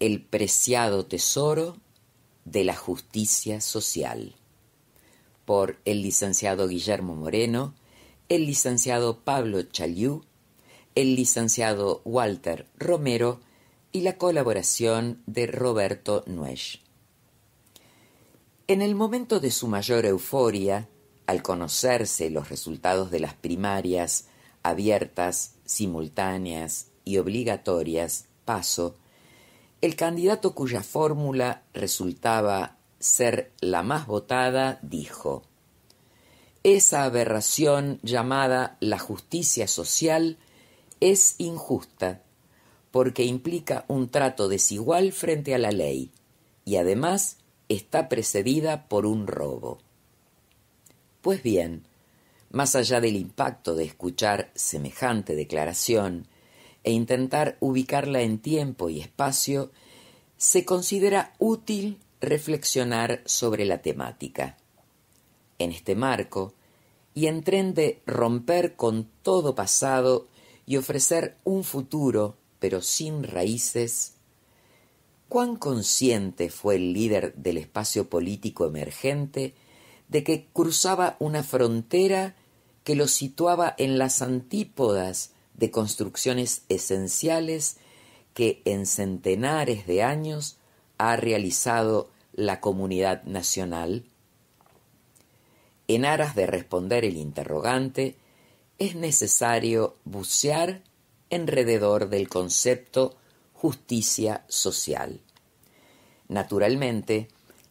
el preciado tesoro de la justicia social. Por el licenciado Guillermo Moreno, el licenciado Pablo Chaliú, el licenciado Walter Romero y la colaboración de Roberto Nuesch. En el momento de su mayor euforia, al conocerse los resultados de las primarias abiertas, simultáneas y obligatorias, paso, el candidato cuya fórmula resultaba ser la más votada dijo, Esa aberración llamada la justicia social es injusta porque implica un trato desigual frente a la ley y además está precedida por un robo. Pues bien, más allá del impacto de escuchar semejante declaración e intentar ubicarla en tiempo y espacio, se considera útil reflexionar sobre la temática. En este marco, y en tren de romper con todo pasado y ofrecer un futuro, pero sin raíces, cuán consciente fue el líder del espacio político emergente de que cruzaba una frontera que lo situaba en las antípodas de construcciones esenciales que en centenares de años ha realizado la comunidad nacional? En aras de responder el interrogante, es necesario bucear enrededor del concepto justicia social. Naturalmente,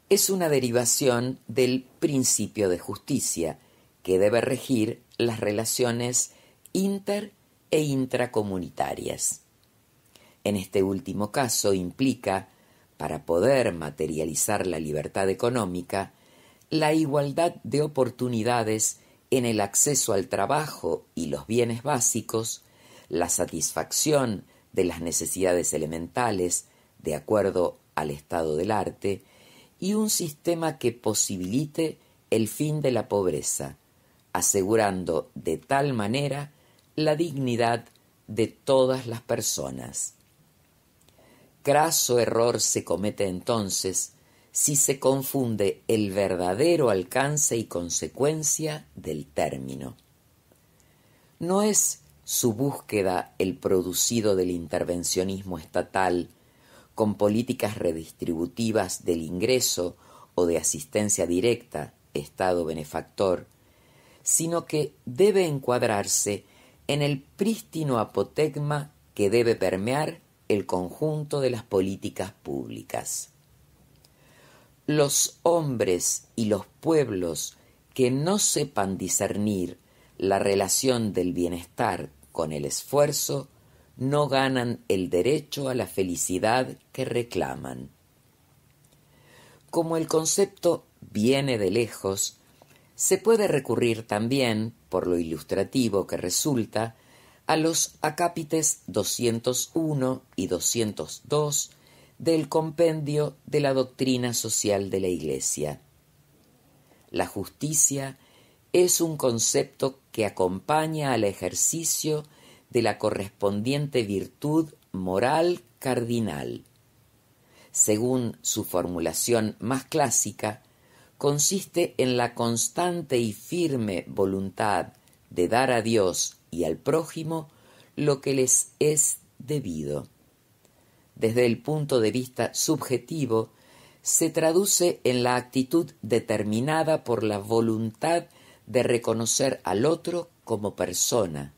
es una derivación del principio de justicia que debe regir las relaciones inter e intracomunitarias. En este último caso implica, para poder materializar la libertad económica, la igualdad de oportunidades en el acceso al trabajo y los bienes básicos, la satisfacción de las necesidades elementales de acuerdo al estado del arte, y un sistema que posibilite el fin de la pobreza, asegurando de tal manera la dignidad de todas las personas. Craso error se comete entonces si se confunde el verdadero alcance y consecuencia del término. No es su búsqueda el producido del intervencionismo estatal con políticas redistributivas del ingreso o de asistencia directa, Estado benefactor, sino que debe encuadrarse en el prístino apotegma que debe permear el conjunto de las políticas públicas. Los hombres y los pueblos que no sepan discernir la relación del bienestar con el esfuerzo no ganan el derecho a la felicidad que reclaman. Como el concepto viene de lejos, se puede recurrir también, por lo ilustrativo que resulta, a los acápites 201 y 202 del compendio de la doctrina social de la Iglesia. La justicia es un concepto que acompaña al ejercicio de la correspondiente virtud moral cardinal. Según su formulación más clásica, consiste en la constante y firme voluntad de dar a Dios y al prójimo lo que les es debido. Desde el punto de vista subjetivo, se traduce en la actitud determinada por la voluntad de reconocer al otro como persona,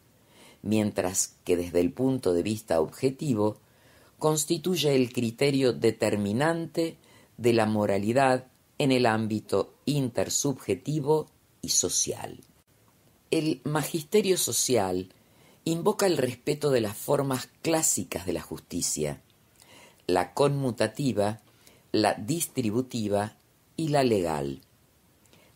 mientras que desde el punto de vista objetivo constituye el criterio determinante de la moralidad en el ámbito intersubjetivo y social. El magisterio social invoca el respeto de las formas clásicas de la justicia, la conmutativa, la distributiva y la legal,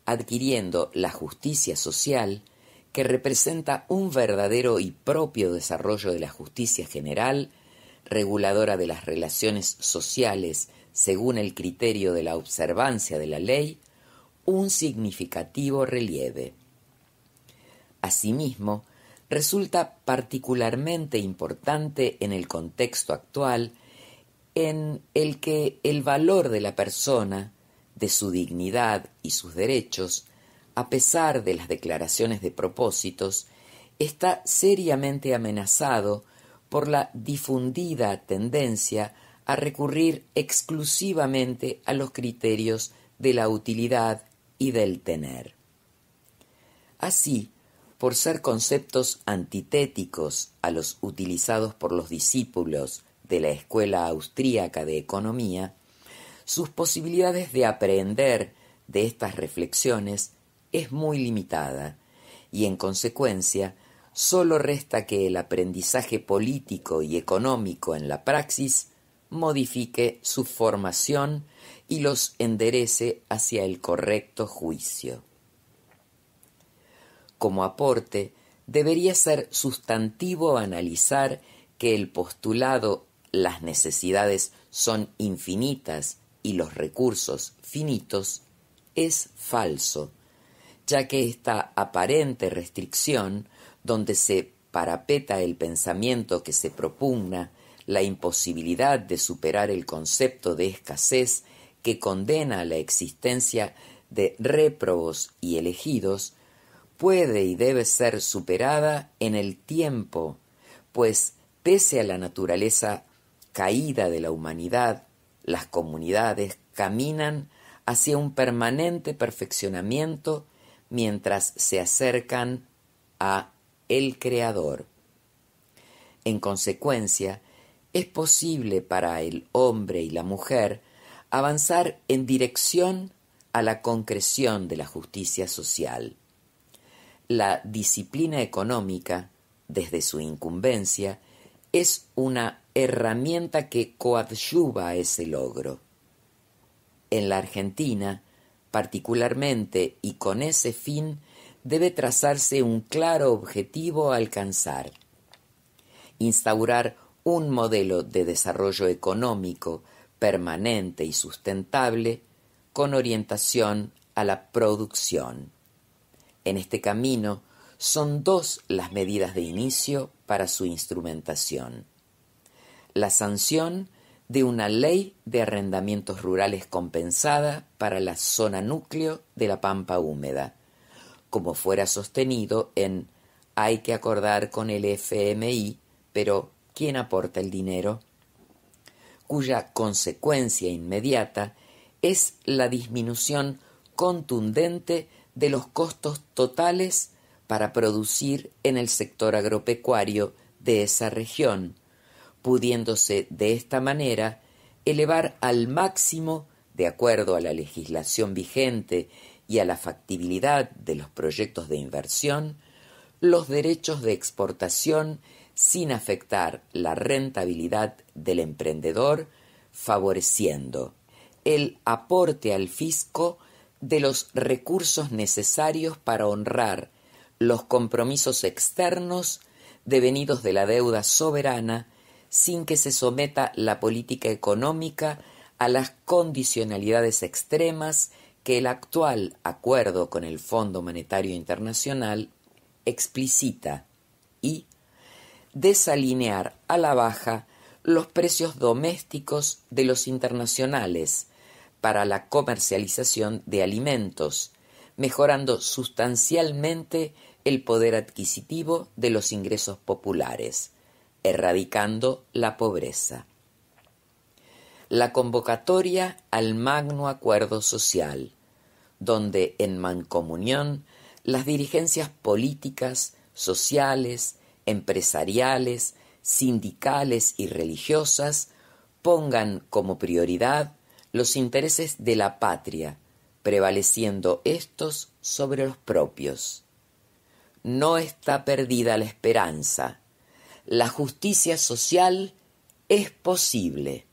adquiriendo la justicia social que representa un verdadero y propio desarrollo de la justicia general, reguladora de las relaciones sociales según el criterio de la observancia de la ley, un significativo relieve. Asimismo, resulta particularmente importante en el contexto actual en el que el valor de la persona, de su dignidad y sus derechos, a pesar de las declaraciones de propósitos, está seriamente amenazado por la difundida tendencia a recurrir exclusivamente a los criterios de la utilidad y del tener. Así, por ser conceptos antitéticos a los utilizados por los discípulos de la Escuela Austríaca de Economía, sus posibilidades de aprender de estas reflexiones es muy limitada y en consecuencia sólo resta que el aprendizaje político y económico en la praxis modifique su formación y los enderece hacia el correcto juicio. Como aporte, debería ser sustantivo analizar que el postulado las necesidades son infinitas y los recursos finitos es falso, ya que esta aparente restricción, donde se parapeta el pensamiento que se propugna la imposibilidad de superar el concepto de escasez que condena la existencia de réprobos y elegidos, puede y debe ser superada en el tiempo, pues pese a la naturaleza caída de la humanidad, las comunidades caminan hacia un permanente perfeccionamiento mientras se acercan a el Creador. En consecuencia, es posible para el hombre y la mujer avanzar en dirección a la concreción de la justicia social. La disciplina económica, desde su incumbencia, es una herramienta que coadyuva a ese logro. En la Argentina, particularmente y con ese fin, debe trazarse un claro objetivo a alcanzar. Instaurar un modelo de desarrollo económico permanente y sustentable con orientación a la producción. En este camino son dos las medidas de inicio para su instrumentación. La sanción de una ley de arrendamientos rurales compensada para la zona núcleo de la pampa húmeda, como fuera sostenido en Hay que acordar con el FMI, pero quien aporta el dinero, cuya consecuencia inmediata es la disminución contundente de los costos totales para producir en el sector agropecuario de esa región, pudiéndose de esta manera elevar al máximo, de acuerdo a la legislación vigente y a la factibilidad de los proyectos de inversión, los derechos de exportación sin afectar la rentabilidad del emprendedor, favoreciendo el aporte al fisco de los recursos necesarios para honrar los compromisos externos devenidos de la deuda soberana sin que se someta la política económica a las condicionalidades extremas que el actual acuerdo con el Fondo Monetario Internacional explicita y desalinear a la baja los precios domésticos de los internacionales para la comercialización de alimentos, mejorando sustancialmente el poder adquisitivo de los ingresos populares, erradicando la pobreza. La convocatoria al Magno Acuerdo Social, donde en mancomunión las dirigencias políticas, sociales, empresariales, sindicales y religiosas pongan como prioridad los intereses de la patria, prevaleciendo estos sobre los propios. No está perdida la esperanza. La justicia social es posible.